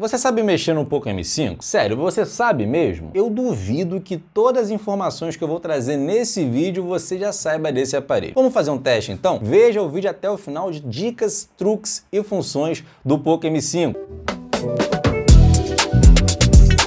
Você sabe mexer um pouco M5? Sério, você sabe mesmo? Eu duvido que todas as informações que eu vou trazer nesse vídeo você já saiba desse aparelho. Vamos fazer um teste então? Veja o vídeo até o final de dicas, truques e funções do Poco M5.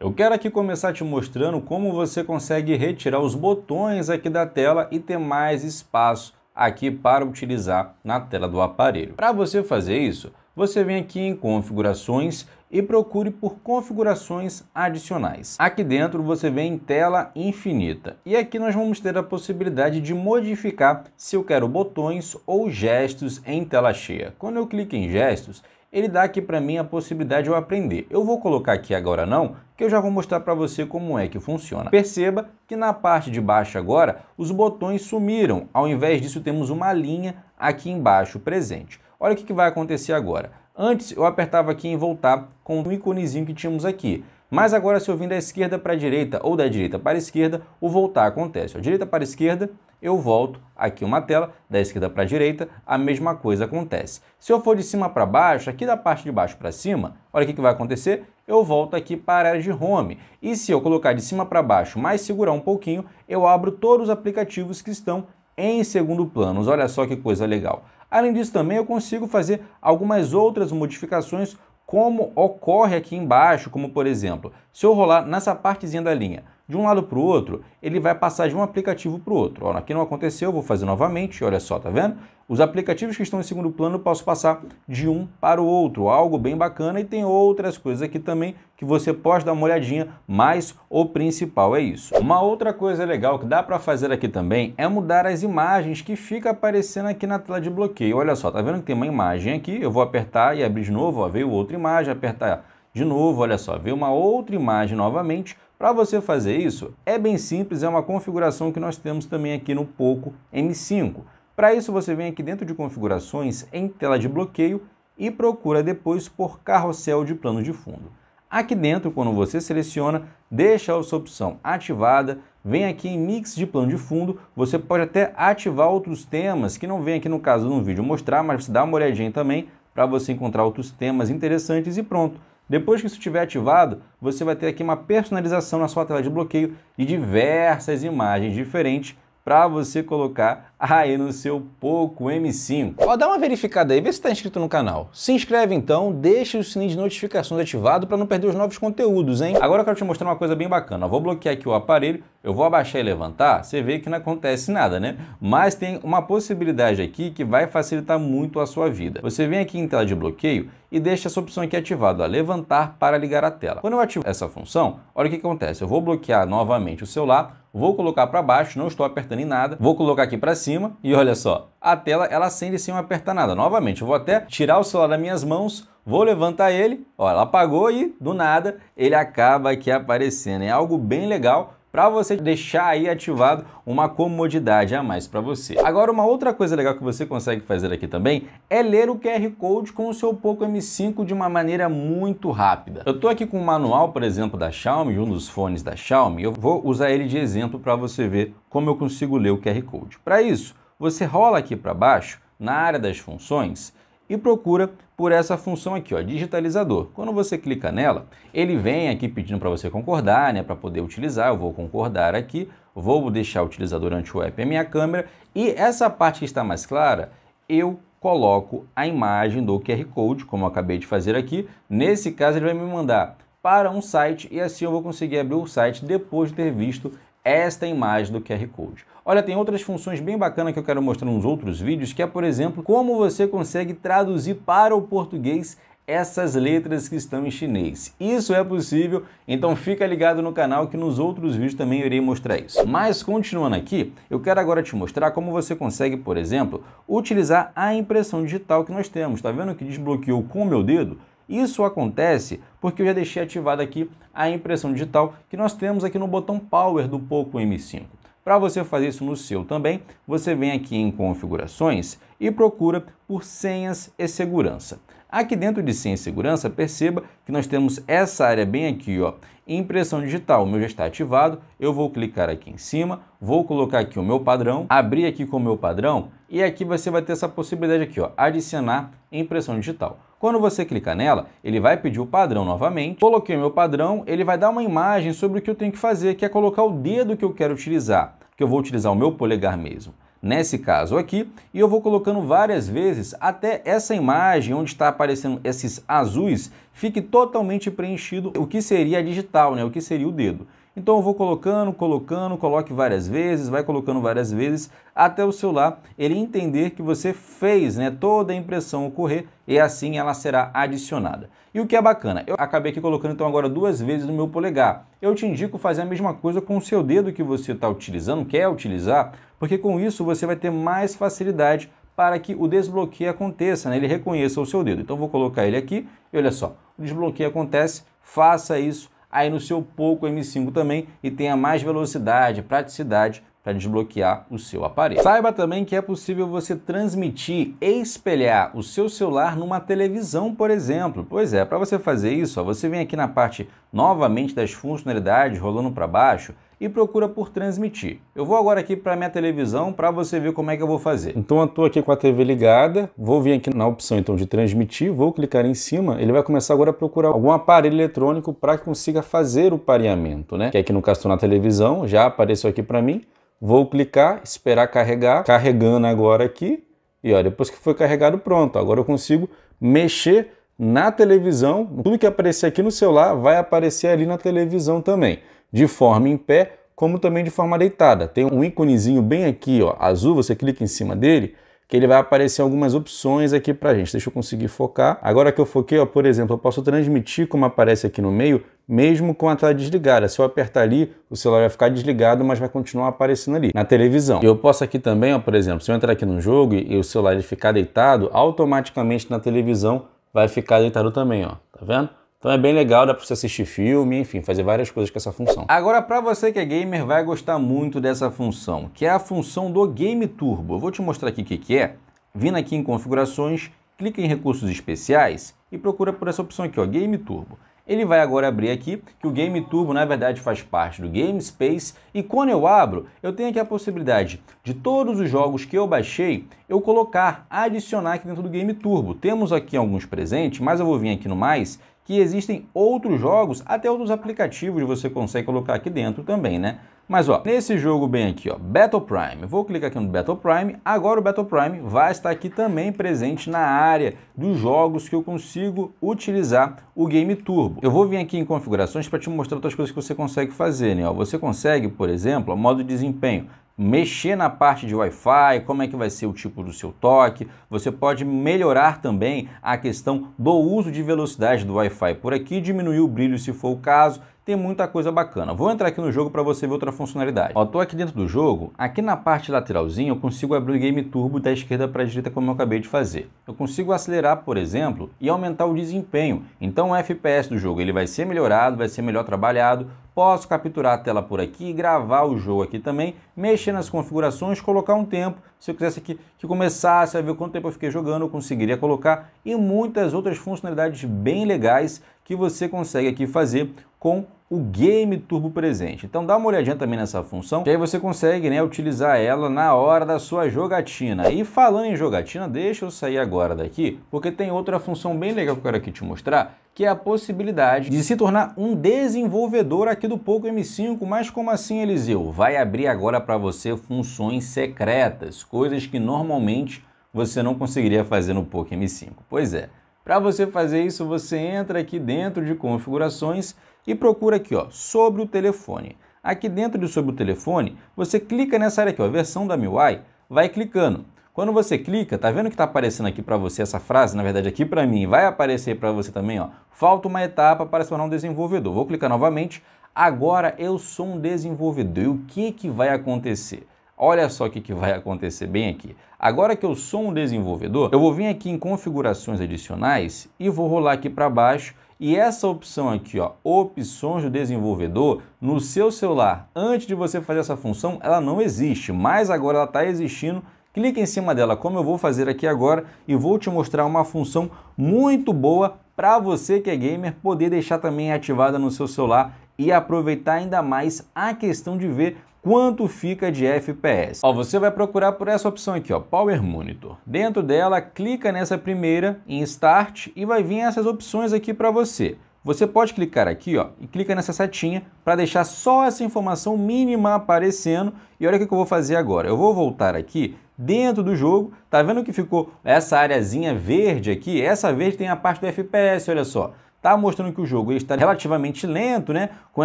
Eu quero aqui começar te mostrando como você consegue retirar os botões aqui da tela e ter mais espaço aqui para utilizar na tela do aparelho. Para você fazer isso, você vem aqui em configurações e procure por configurações adicionais. Aqui dentro você vem em tela infinita e aqui nós vamos ter a possibilidade de modificar se eu quero botões ou gestos em tela cheia. Quando eu clico em gestos, ele dá aqui para mim a possibilidade de eu aprender. Eu vou colocar aqui agora não, que eu já vou mostrar para você como é que funciona. Perceba que na parte de baixo agora, os botões sumiram. Ao invés disso, temos uma linha aqui embaixo presente. Olha o que, vai acontecer agora. Antes eu apertava aqui em voltar com o íconezinho que tínhamos aqui. Mas agora se eu vim da esquerda para a direita ou da direita para a esquerda, o voltar acontece. A direita para a esquerda, eu volto aqui uma tela, da esquerda para a direita, a mesma coisa acontece. Se eu for de cima para baixo, aqui da parte de baixo para cima, olha o que, que vai acontecer, eu volto aqui para a área de Home. E se eu colocar de cima para baixo, mais segurar um pouquinho, eu abro todos os aplicativos que estão em segundo plano. Olha só que coisa legal. Além disso, também eu consigo fazer algumas outras modificações como ocorre aqui embaixo, como por exemplo, se eu rolar nessa partezinha da linha, de um lado para o outro, ele vai passar de um aplicativo para o outro. Ó, aqui não aconteceu, vou fazer novamente, olha só, tá vendo? Os aplicativos que estão em segundo plano posso passar de um para o outro, algo bem bacana, e tem outras coisas aqui também que você pode dar uma olhadinha, mas o principal é isso. Uma outra coisa legal que dá para fazer aqui também é mudar as imagens que fica aparecendo aqui na tela de bloqueio. Olha só, tá vendo que tem uma imagem aqui, eu vou apertar e abrir de novo, ó, veio outra imagem, apertar de novo, olha só, veio uma outra imagem novamente. Para você fazer isso, é bem simples, é uma configuração que nós temos também aqui no Poco M5. Para isso, você vem aqui dentro de configurações, em tela de bloqueio, e procura depois por carrossel de plano de fundo. Aqui dentro, quando você seleciona, deixa a sua opção ativada, vem aqui em mix de plano de fundo, você pode até ativar outros temas, que não vem aqui no caso no vídeo mostrar, mas dá uma olhadinha também para você encontrar outros temas interessantes e pronto. Depois que isso estiver ativado, você vai ter aqui uma personalização na sua tela de bloqueio e diversas imagens diferentes para você colocar aí no seu Poco M5. Ó, dá uma verificada aí, vê se está inscrito no canal. Se inscreve então, deixa o sininho de notificações ativado para não perder os novos conteúdos, hein? Agora eu quero te mostrar uma coisa bem bacana. Eu vou bloquear aqui o aparelho, eu vou abaixar e levantar, você vê que não acontece nada, né? Mas tem uma possibilidade aqui que vai facilitar muito a sua vida. Você vem aqui em tela de bloqueio e deixa essa opção aqui ativada, ó, levantar para ligar a tela. Quando eu ativo essa função, olha o que acontece. Eu vou bloquear novamente o celular, vou colocar para baixo, não estou apertando em nada, vou colocar aqui para cima e olha só, a tela ela acende sem apertar nada. Novamente, eu vou até tirar o celular das minhas mãos, vou levantar ele, ó, ela apagou e do nada ele acaba aqui aparecendo. É algo bem legal para você deixar aí ativado uma comodidade a mais para você. Agora, uma outra coisa legal que você consegue fazer aqui também é ler o QR Code com o seu Poco M5 de uma maneira muito rápida. Eu estou aqui com o um manual, por exemplo, da Xiaomi, um dos fones da Xiaomi, eu vou usar ele de exemplo para você ver como eu consigo ler o QR Code. Para isso, você rola aqui para baixo, na área das funções, e procura por essa função aqui, ó, digitalizador. Quando você clica nela, ele vem aqui pedindo para você concordar, né, para poder utilizar. Eu vou concordar aqui, vou deixar utilizar durante o app a minha câmera e essa parte que está mais clara, eu coloco a imagem do QR Code, como eu acabei de fazer aqui. Nesse caso, ele vai me mandar para um site e assim eu vou conseguir abrir o site depois de ter visto esta imagem do QR Code. Olha, tem outras funções bem bacanas que eu quero mostrar nos outros vídeos, que é, por exemplo, como você consegue traduzir para o português essas letras que estão em chinês. Isso é possível, então fica ligado no canal que nos outros vídeos também irei mostrar isso. Mas continuando aqui, eu quero agora te mostrar como você consegue, por exemplo, utilizar a impressão digital que nós temos. Tá vendo que desbloqueou com o meu dedo? Isso acontece porque eu já deixei ativada aqui a impressão digital que nós temos aqui no botão Power do Poco M5. Para você fazer isso no seu também, você vem aqui em configurações e procura por senhas e segurança. Aqui dentro de senha e segurança, perceba que nós temos essa área bem aqui, ó, impressão digital. O meu já está ativado, eu vou clicar aqui em cima, vou colocar aqui o meu padrão, abrir aqui com o meu padrão e aqui você vai ter essa possibilidade aqui, ó, adicionar impressão digital. Quando você clicar nela, ele vai pedir o padrão novamente. Coloquei o meu padrão, ele vai dar uma imagem sobre o que eu tenho que fazer, que é colocar o dedo que eu quero utilizar, que eu vou utilizar o meu polegar mesmo nesse caso aqui, e eu vou colocando várias vezes até essa imagem onde está aparecendo esses azuis fique totalmente preenchido o que seria digital, né? o que seria o dedo. Então eu vou colocando, colocando, coloque várias vezes, vai colocando várias vezes até o celular ele entender que você fez, né, toda a impressão ocorrer e assim ela será adicionada. E o que é bacana, eu acabei aqui colocando então agora duas vezes no meu polegar. Eu te indico fazer a mesma coisa com o seu dedo que você está utilizando, quer utilizar, porque com isso você vai ter mais facilidade para que o desbloqueio aconteça, né? ele reconheça o seu dedo. Então vou colocar ele aqui e olha só, o desbloqueio acontece, faça isso aí no seu Poco M5 também e tenha mais velocidade, praticidade para desbloquear o seu aparelho. Saiba também que é possível você transmitir e espelhar o seu celular numa televisão, por exemplo. Pois é, para você fazer isso, ó, você vem aqui na parte novamente das funcionalidades, rolando para baixo, e procura por transmitir. Eu vou agora aqui para minha televisão para você ver como é que eu vou fazer. Então eu estou aqui com a TV ligada, vou vir aqui na opção então de transmitir, vou clicar em cima, ele vai começar agora a procurar algum aparelho eletrônico para que consiga fazer o pareamento, né? Que aqui no caso estou na televisão, já apareceu aqui para mim, vou clicar, esperar carregar, carregando agora aqui, e ó, depois que foi carregado, pronto, agora eu consigo mexer na televisão, tudo que aparecer aqui no celular vai aparecer ali na televisão também de forma em pé, como também de forma deitada. Tem um íconezinho bem aqui, ó, azul, você clica em cima dele, que ele vai aparecer algumas opções aqui pra gente. Deixa eu conseguir focar. Agora que eu foquei, ó, por exemplo, eu posso transmitir, como aparece aqui no meio, mesmo com a tela desligada. Se eu apertar ali, o celular vai ficar desligado, mas vai continuar aparecendo ali na televisão. Eu posso aqui também, ó, por exemplo, se eu entrar aqui no jogo e o celular ficar deitado, automaticamente na televisão vai ficar deitado também, ó. Tá vendo? Então é bem legal, dá para você assistir filme, enfim, fazer várias coisas com essa função. Agora, para você que é gamer, vai gostar muito dessa função, que é a função do Game Turbo. Eu vou te mostrar aqui o que, que é. Vindo aqui em configurações, clica em recursos especiais e procura por essa opção aqui, ó, Game Turbo. Ele vai agora abrir aqui que o Game Turbo, na verdade, faz parte do Game Space e quando eu abro, eu tenho aqui a possibilidade de todos os jogos que eu baixei, eu colocar, adicionar aqui dentro do Game Turbo. Temos aqui alguns presentes, mas eu vou vir aqui no mais que existem outros jogos, até outros aplicativos você consegue colocar aqui dentro também, né? Mas ó, nesse jogo bem aqui, ó, Battle Prime, vou clicar aqui no Battle Prime, agora o Battle Prime vai estar aqui também presente na área dos jogos que eu consigo utilizar o Game Turbo. Eu vou vir aqui em configurações para te mostrar outras coisas que você consegue fazer, né? Ó, você consegue, por exemplo, modo de desempenho, mexer na parte de Wi-Fi, como é que vai ser o tipo do seu toque. Você pode melhorar também a questão do uso de velocidade do Wi-Fi por aqui, diminuir o brilho se for o caso tem muita coisa bacana. Vou entrar aqui no jogo para você ver outra funcionalidade. Ó, tô aqui dentro do jogo, aqui na parte lateralzinha eu consigo abrir o Game Turbo da esquerda para a direita como eu acabei de fazer. Eu consigo acelerar, por exemplo, e aumentar o desempenho. Então o FPS do jogo ele vai ser melhorado, vai ser melhor trabalhado, posso capturar a tela por aqui, gravar o jogo aqui também, mexer nas configurações, colocar um tempo, se eu quisesse que, que começasse a ver quanto tempo eu fiquei jogando, eu conseguiria colocar e muitas outras funcionalidades bem legais que você consegue aqui fazer com o Game Turbo presente. Então dá uma olhadinha também nessa função, que aí você consegue né, utilizar ela na hora da sua jogatina. E falando em jogatina, deixa eu sair agora daqui, porque tem outra função bem legal que eu quero aqui te mostrar, que é a possibilidade de se tornar um desenvolvedor aqui do Poco M5, mas como assim, Eliseu? Vai abrir agora para você funções secretas, coisas que normalmente você não conseguiria fazer no Poco M5. Pois é, para você fazer isso, você entra aqui dentro de configurações e procura aqui, ó, sobre o telefone. Aqui dentro de sobre o telefone, você clica nessa área aqui, ó, versão da MIUI, vai clicando. Quando você clica, tá vendo que tá aparecendo aqui para você essa frase? Na verdade, aqui para mim vai aparecer para você também, ó. Falta uma etapa para se tornar um desenvolvedor. Vou clicar novamente. Agora eu sou um desenvolvedor. E o que que vai acontecer? Olha só o que, que vai acontecer bem aqui. Agora que eu sou um desenvolvedor, eu vou vir aqui em configurações adicionais e vou rolar aqui para baixo e essa opção aqui, ó, opções do desenvolvedor, no seu celular, antes de você fazer essa função, ela não existe, mas agora ela está existindo. Clique em cima dela, como eu vou fazer aqui agora, e vou te mostrar uma função muito boa para você que é gamer poder deixar também ativada no seu celular e aproveitar ainda mais a questão de ver quanto fica de FPS. Ó, você vai procurar por essa opção aqui, ó, Power Monitor. Dentro dela, clica nessa primeira em Start e vai vir essas opções aqui para você. Você pode clicar aqui ó, e clica nessa setinha para deixar só essa informação mínima aparecendo. E olha o que eu vou fazer agora. Eu vou voltar aqui dentro do jogo. Tá vendo que ficou essa areazinha verde aqui? Essa verde tem a parte do FPS, olha só está mostrando que o jogo está relativamente lento, né? Com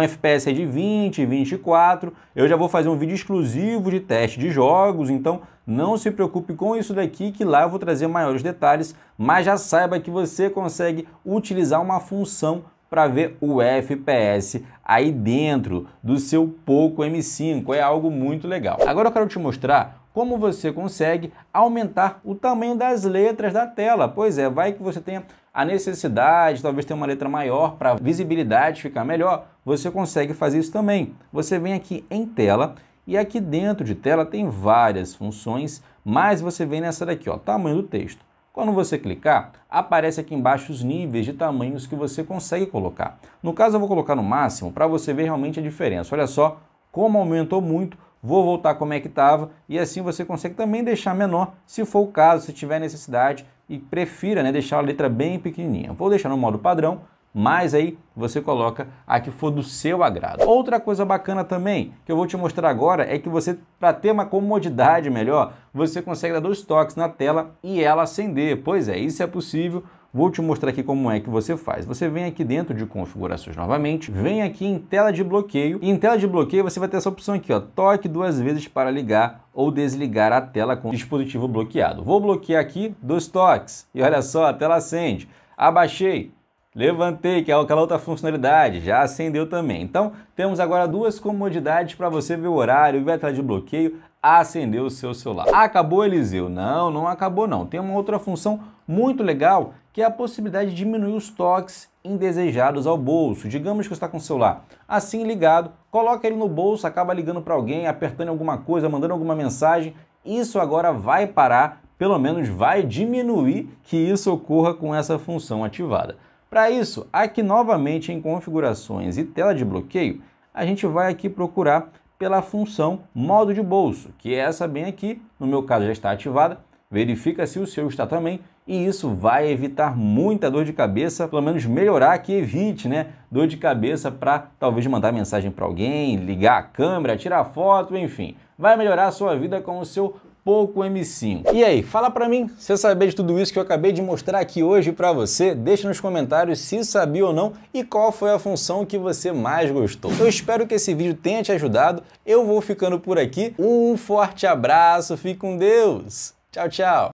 FPS de 20, 24. Eu já vou fazer um vídeo exclusivo de teste de jogos, então não se preocupe com isso daqui, que lá eu vou trazer maiores detalhes, mas já saiba que você consegue utilizar uma função para ver o FPS aí dentro do seu Poco M5. É algo muito legal. Agora eu quero te mostrar como você consegue aumentar o tamanho das letras da tela. Pois é, vai que você tenha a necessidade, talvez tenha uma letra maior para visibilidade ficar melhor, você consegue fazer isso também. Você vem aqui em tela e aqui dentro de tela tem várias funções, mas você vem nessa daqui, ó, tamanho do texto. Quando você clicar, aparece aqui embaixo os níveis de tamanhos que você consegue colocar. No caso, eu vou colocar no máximo para você ver realmente a diferença. Olha só como aumentou muito vou voltar como é que estava, e assim você consegue também deixar menor, se for o caso, se tiver necessidade, e prefira né, deixar a letra bem pequenininha. Vou deixar no modo padrão, mas aí você coloca a que for do seu agrado. Outra coisa bacana também que eu vou te mostrar agora é que você, para ter uma comodidade melhor, você consegue dar dois toques na tela e ela acender. Pois é, isso é possível Vou te mostrar aqui como é que você faz. Você vem aqui dentro de configurações novamente, vem aqui em tela de bloqueio e em tela de bloqueio você vai ter essa opção aqui, ó, toque duas vezes para ligar ou desligar a tela com o dispositivo bloqueado. Vou bloquear aqui dois toques e olha só, a tela acende. Abaixei, Levantei, que é aquela outra funcionalidade, já acendeu também. Então, temos agora duas comodidades para você ver o horário, ver a tela de bloqueio, acender o seu celular. Acabou, Eliseu? Não, não acabou não. Tem uma outra função muito legal, que é a possibilidade de diminuir os toques indesejados ao bolso. Digamos que você está com o celular assim ligado, coloca ele no bolso, acaba ligando para alguém, apertando alguma coisa, mandando alguma mensagem. Isso agora vai parar, pelo menos vai diminuir que isso ocorra com essa função ativada. Para isso, aqui novamente em configurações e tela de bloqueio, a gente vai aqui procurar pela função modo de bolso, que é essa bem aqui, no meu caso já está ativada, verifica se o seu está também, e isso vai evitar muita dor de cabeça, pelo menos melhorar que evite, né? Dor de cabeça para talvez mandar mensagem para alguém, ligar a câmera, tirar foto, enfim. Vai melhorar a sua vida com o seu Poco M5. E aí, fala para mim, se você saber de tudo isso que eu acabei de mostrar aqui hoje para você, deixa nos comentários se sabia ou não e qual foi a função que você mais gostou. Eu espero que esse vídeo tenha te ajudado, eu vou ficando por aqui, um forte abraço, fique com Deus, tchau, tchau!